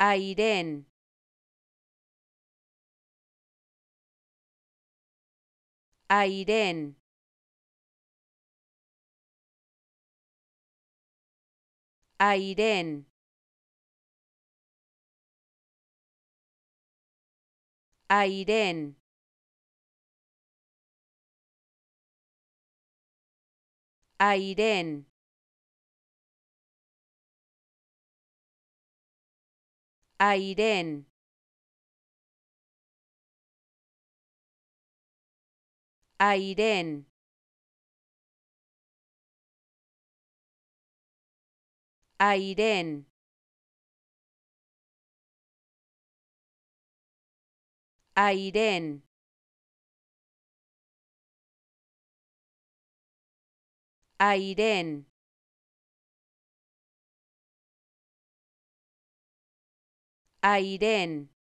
Airén. airen, airen, airen, airen. Airén. airen, airen, airen, airen. a